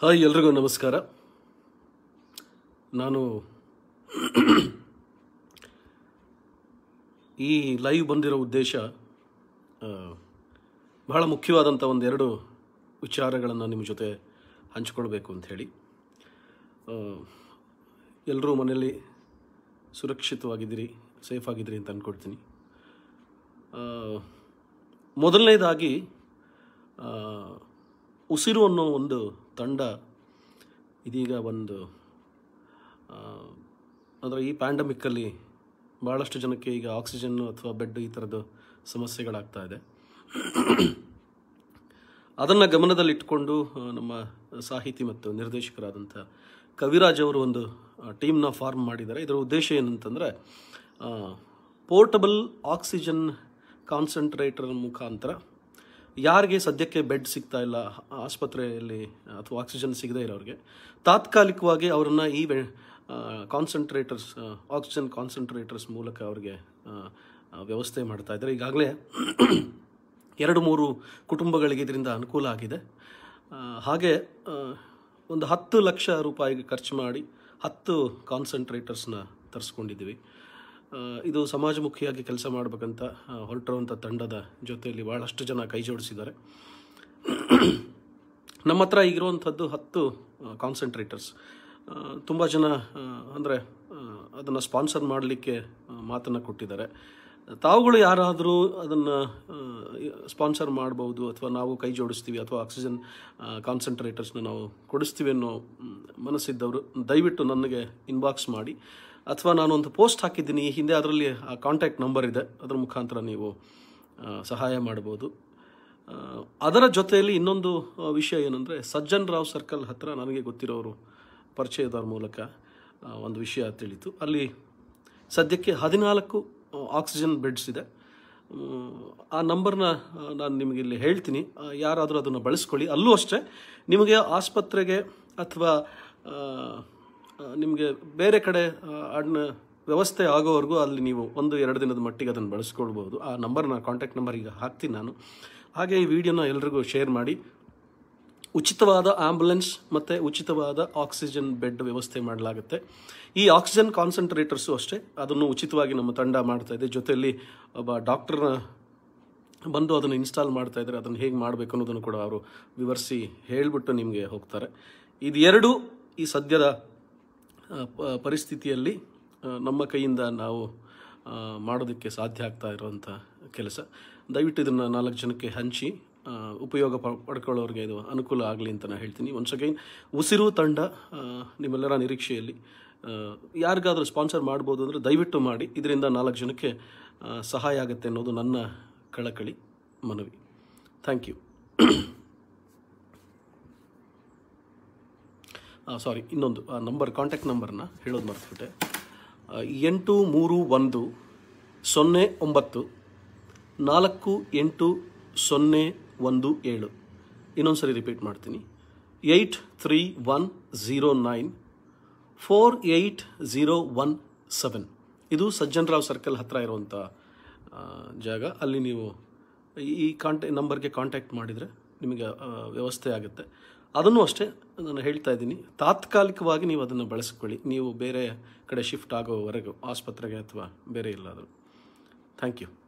hi ಎಲ್ರಿಗೂ ನಮಸ್ಕಾರ ನಾನು ಈ ಲೈವ್ ಬಂದಿರೋ ಉದ್ದೇಶ ಬಹಳ ಮುಖ್ಯವಾದಂಥ ಒಂದೆರಡು ವಿಚಾರಗಳನ್ನು ನಿಮ್ಮ ಜೊತೆ ಹಂಚ್ಕೊಳ್ಬೇಕು ಅಂಥೇಳಿ ಎಲ್ಲರೂ ಮನೆಯಲ್ಲಿ ಸುರಕ್ಷಿತವಾಗಿದ್ದೀರಿ ಸೇಫ್ ಆಗಿದ್ದೀರಿ ಅಂತ ಅಂದ್ಕೊಡ್ತೀನಿ ಮೊದಲನೇದಾಗಿ ಉಸಿರು ಅನ್ನೋ ಒಂದು ತಂಡ ಇದೀಗ ಒಂದು ಅಂದರೆ ಈ ಪ್ಯಾಂಡಮಿಕ್ಕಲ್ಲಿ ಭಾಳಷ್ಟು ಜನಕ್ಕೆ ಈಗ ಆಕ್ಸಿಜನ್ನು ಅಥವಾ ಬೆಡ್ ಈ ಥರದ್ದು ಸಮಸ್ಯೆಗಳಾಗ್ತಾ ಇದೆ ಅದನ್ನು ಗಮನದಲ್ಲಿಟ್ಟುಕೊಂಡು ನಮ್ಮ ಸಾಹಿತಿ ಮತ್ತು ನಿರ್ದೇಶಕರಾದಂಥ ಕವಿರಾಜ್ ಅವರು ಒಂದು ಟೀಮ್ನ ಫಾರ್ಮ್ ಮಾಡಿದ್ದಾರೆ ಇದರ ಉದ್ದೇಶ ಏನಂತಂದರೆ ಪೋರ್ಟಬಲ್ ಆಕ್ಸಿಜನ್ ಕಾನ್ಸಂಟ್ರೇಟರ್ ಮುಖಾಂತರ ಯಾರಿಗೆ ಸದ್ಯಕ್ಕೆ ಬೆಡ್ ಸಿಗ್ತಾ ಇಲ್ಲ ಆಸ್ಪತ್ರೆಯಲ್ಲಿ ಅಥವಾ ಆಕ್ಸಿಜನ್ ಸಿಗದೇ ಇರೋರಿಗೆ ತಾತ್ಕಾಲಿಕವಾಗಿ ಅವರನ್ನು ಈ ಕಾನ್ಸಂಟ್ರೇಟರ್ಸ್ ಆಕ್ಸಿಜನ್ ಕಾನ್ಸಂಟ್ರೇಟರ್ಸ್ ಮೂಲಕ ಅವ್ರಿಗೆ ವ್ಯವಸ್ಥೆ ಮಾಡ್ತಾ ಇದ್ದಾರೆ ಈಗಾಗಲೇ ಎರಡು ಮೂರು ಕುಟುಂಬಗಳಿಗೆ ಇದರಿಂದ ಅನುಕೂಲ ಆಗಿದೆ ಹಾಗೆ ಒಂದು ಹತ್ತು ಲಕ್ಷ ರೂಪಾಯಿಗೆ ಖರ್ಚು ಮಾಡಿ ಹತ್ತು ಕಾನ್ಸಂಟ್ರೇಟರ್ಸ್ನ ತರಿಸ್ಕೊಂಡಿದ್ದೀವಿ ಇದು ಸಮಾಜಮುಖಿಯಾಗಿ ಕೆಲಸ ಮಾಡಬೇಕಂತ ಹೊರಟಿರುವಂಥ ತಂಡದ ಜೊತೆಯಲ್ಲಿ ಭಾಳಷ್ಟು ಜನ ಕೈ ಜೋಡಿಸಿದ್ದಾರೆ ನಮ್ಮ ಹತ್ರ ಈಗಿರುವಂಥದ್ದು ಹತ್ತು ಕಾನ್ಸಂಟ್ರೇಟರ್ಸ್ ತುಂಬ ಜನ ಅಂದರೆ ಅದನ್ನು ಸ್ಪಾನ್ಸರ್ ಮಾಡಲಿಕ್ಕೆ ಮಾತನ್ನು ಕೊಟ್ಟಿದ್ದಾರೆ ತಾವುಗಳು ಯಾರಾದರೂ ಅದನ್ನು ಸ್ಪಾನ್ಸರ್ ಮಾಡ್ಬೋದು ಅಥವಾ ನಾವು ಕೈ ಜೋಡಿಸ್ತೀವಿ ಅಥವಾ ಆಕ್ಸಿಜನ್ ಕಾನ್ಸಂಟ್ರೇಟರ್ಸ್ನ ನಾವು ಕೊಡಿಸ್ತೀವಿ ಅನ್ನೋ ಮನಸ್ಸಿದ್ದವರು ದಯವಿಟ್ಟು ನನಗೆ ಇನ್ಬಾಕ್ಸ್ ಮಾಡಿ ಅಥವಾ ನಾನೊಂದು ಪೋಸ್ಟ್ ಹಾಕಿದ್ದೀನಿ ಈ ಹಿಂದೆ ಅದರಲ್ಲಿ ಆ ಕಾಂಟ್ಯಾಕ್ಟ್ ನಂಬರ್ ಇದೆ ಅದರ ಮುಖಾಂತರ ನೀವು ಸಹಾಯ ಮಾಡ್ಬೋದು ಅದರ ಜೊತೆಯಲ್ಲಿ ಇನ್ನೊಂದು ವಿಷಯ ಏನಂದರೆ ಸಜ್ಜನ್ ರಾವ್ ಸರ್ಕಲ್ ಹತ್ತಿರ ನನಗೆ ಗೊತ್ತಿರೋರು ಪರಿಚಯದವ್ರ ಮೂಲಕ ಒಂದು ವಿಷಯ ತಿಳಿತು ಅಲ್ಲಿ ಸದ್ಯಕ್ಕೆ ಹದಿನಾಲ್ಕು ಆಕ್ಸಿಜನ್ ಬೆಡ್ಸ್ ಇದೆ ಆ ನಂಬರ್ನ ನಾನು ನಿಮಗೆ ಇಲ್ಲಿ ಹೇಳ್ತೀನಿ ಯಾರಾದರೂ ಅದನ್ನು ಬಳಸ್ಕೊಳ್ಳಿ ಅಲ್ಲೂ ಅಷ್ಟೇ ನಿಮಗೆ ಆಸ್ಪತ್ರೆಗೆ ಅಥವಾ ನಿಮಗೆ ಬೇರೆ ಕಡೆ ಅಣ್ಣ ವ್ಯವಸ್ಥೆ ಆಗೋವರೆಗೂ ಅಲ್ಲಿ ನೀವು ಒಂದು ಎರಡು ದಿನದ ಮಟ್ಟಿಗೆ ಅದನ್ನು ಬಳಸ್ಕೊಳ್ಬೋದು ಆ ನಂಬರ್ನ ಕಾಂಟ್ಯಾಕ್ಟ್ ನಂಬರ್ ಈಗ ಹಾಕ್ತೀನಿ ನಾನು ಹಾಗೆ ಈ ವಿಡಿಯೋನ ಎಲ್ರಿಗೂ ಶೇರ್ ಮಾಡಿ ಉಚಿತವಾದ ಆಂಬ್ಯುಲೆನ್ಸ್ ಮತ್ತು ಉಚಿತವಾದ ಆಕ್ಸಿಜನ್ ಬೆಡ್ ವ್ಯವಸ್ಥೆ ಮಾಡಲಾಗುತ್ತೆ ಈ ಆಕ್ಸಿಜನ್ ಕಾನ್ಸಂಟ್ರೇಟರ್ಸು ಅಷ್ಟೇ ಅದನ್ನು ಉಚಿತವಾಗಿ ನಮ್ಮ ತಂಡ ಮಾಡ್ತಾ ಇದೆ ಜೊತೆಯಲ್ಲಿ ಒಬ್ಬ ಡಾಕ್ಟರ್ನ ಬಂದು ಅದನ್ನು ಇನ್ಸ್ಟಾಲ್ ಮಾಡ್ತಾ ಇದ್ದಾರೆ ಅದನ್ನು ಹೇಗೆ ಮಾಡಬೇಕು ಅನ್ನೋದನ್ನು ಕೂಡ ಅವರು ವಿವರಿಸಿ ಹೇಳಿಬಿಟ್ಟು ನಿಮಗೆ ಹೋಗ್ತಾರೆ ಇದೆರಡು ಈ ಸದ್ಯದ ಪರಿಸ್ಥಿತಿಯಲ್ಲಿ ನಮ್ಮ ಕೈಯಿಂದ ನಾವು ಮಾಡೋದಕ್ಕೆ ಸಾಧ್ಯ ಆಗ್ತಾ ಇರುವಂಥ ಕೆಲಸ ದಯವಿಟ್ಟು ಇದನ್ನು ನಾಲ್ಕು ಜನಕ್ಕೆ ಹಂಚಿ ಉಪಯೋಗ ಪಡ್ಕೊಳ್ಳೋರಿಗೆ ಇದು ಅನುಕೂಲ ಆಗಲಿ ಅಂತ ನಾನು ಹೇಳ್ತೀನಿ ಒನ್ಸ್ ಅಗೈನ್ ಉಸಿರು ತಂಡ ನಿಮ್ಮೆಲ್ಲರ ನಿರೀಕ್ಷೆಯಲ್ಲಿ ಯಾರಿಗಾದರೂ ಸ್ಪಾನ್ಸರ್ ಮಾಡ್ಬೋದು ಅಂದರೆ ದಯವಿಟ್ಟು ಮಾಡಿ ಇದರಿಂದ ನಾಲ್ಕು ಜನಕ್ಕೆ ಸಹಾಯ ಆಗುತ್ತೆ ಅನ್ನೋದು ನನ್ನ ಕಳಕಳಿ ಮನವಿ ಥ್ಯಾಂಕ್ ಯು ಸಾರಿ ಇನ್ನೊಂದು ನಂಬರ್ ಕಾಂಟ್ಯಾಕ್ಟ್ ನಂಬರ್ನ ಹೇಳೋದು ಮರೆತುಬಿಟ್ಟೆ ಎಂಟು ಮೂರು ಒಂದು ಸೊನ್ನೆ ಒಂಬತ್ತು ನಾಲ್ಕು ಎಂಟು ಸೊನ್ನೆ ಒಂದು ಏಳು ಇನ್ನೊಂದು ಸರಿ ರಿಪೀಟ್ ಮಾಡ್ತೀನಿ eight three one zero nine four eight zero one seven ಇದು ಸಜ್ಜನರಾವ್ ಸರ್ಕಲ್ ಹತ್ತಿರ ಇರುವಂಥ ಜಾಗ ಅಲ್ಲಿ ನೀವು ಈ ಕಾಂಟ್ಯಾ ನಂಬರ್ಗೆ ಕಾಂಟ್ಯಾಕ್ಟ್ ಮಾಡಿದರೆ ನಿಮಗೆ ವ್ಯವಸ್ಥೆ ಆಗುತ್ತೆ ಅದನ್ನು ಅಷ್ಟೇ ನಾನು ಹೇಳ್ತಾ ಇದ್ದೀನಿ ತಾತ್ಕಾಲಿಕವಾಗಿ ನೀವು ಅದನ್ನು ಬಳಸ್ಕೊಳ್ಳಿ ನೀವು ಬೇರೆ ಕಡೆ ಶಿಫ್ಟ್ ಆಗೋವರೆಗೂ ಆಸ್ಪತ್ರೆಗೆ ಅಥವಾ ಬೇರೆ ಇಲ್ಲಾದರೂ ಥ್ಯಾಂಕ್ ಯು